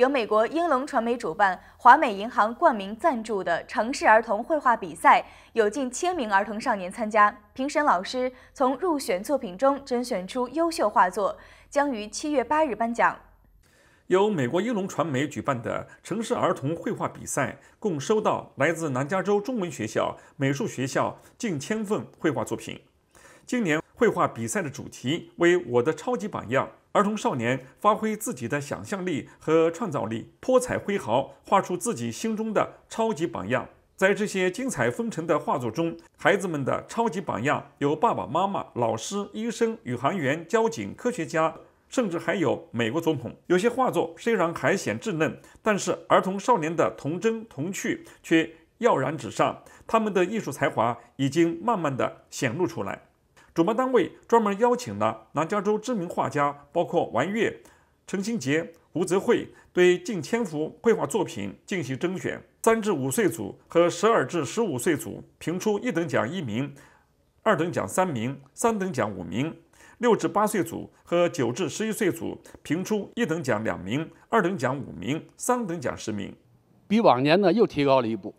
由美国英龙传媒主办、华美银行冠名赞助的城市儿童绘画比赛，有近千名儿童少年参加。评审老师从入选作品中甄选出优秀画作，将于七月八日颁奖。由美国英龙传媒举办的城市儿童绘画比赛，共收到来自南加州中文学校、美术学校近千份绘画作品。今年绘画比赛的主题为“我的超级榜样”。儿童少年发挥自己的想象力和创造力，泼彩挥毫，画出自己心中的超级榜样。在这些精彩纷呈的画作中，孩子们的超级榜样有爸爸妈妈、老师、医生、宇航员、交警、科学家，甚至还有美国总统。有些画作虽然还显稚嫩，但是儿童少年的童真童趣却跃然纸上，他们的艺术才华已经慢慢的显露出来。主办单位专门邀请了南加州知名画家，包括王悦、陈新杰、吴泽慧，对近千幅绘画作品进行甄选。三至五岁组和十二至十五岁组评出一等奖一名、二等奖三名、三等奖五名；六至八岁组和九至十一岁组评出一等奖两名、二等奖五名、三等奖十名。比往年呢又提高了一步，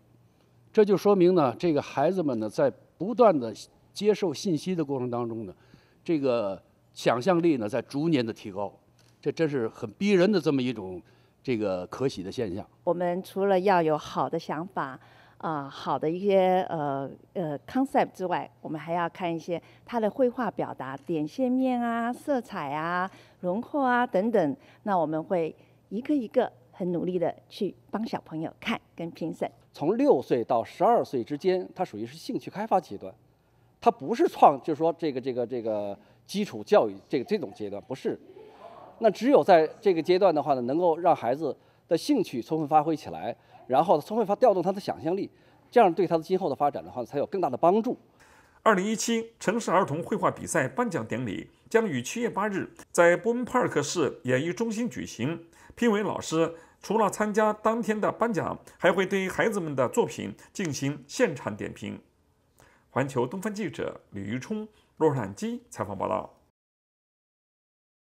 这就说明呢，这个孩子们呢在不断的。接受信息的过程当中呢，这个想象力呢在逐年的提高，这真是很逼人的这么一种这个可喜的现象。我们除了要有好的想法啊、好的一些呃呃 concept 之外，我们还要看一些他的绘画表达、点线面啊、色彩啊、轮廓啊等等。那我们会一个一个很努力的去帮小朋友看跟评审。从六岁到十二岁之间，它属于是兴趣开发阶段。它不是创，就是说这个这个这个基础教育这个这种阶段不是，那只有在这个阶段的话呢，能够让孩子的兴趣充分发挥起来，然后充分发调动他的想象力，这样对他的今后的发展的话才有更大的帮助。二零一七城市儿童绘画比赛颁奖典礼将于七月八日在波恩帕克市演艺中心举行。评委老师除了参加当天的颁奖，还会对孩子们的作品进行现场点评。环球东方记者李玉冲洛杉矶采访报道。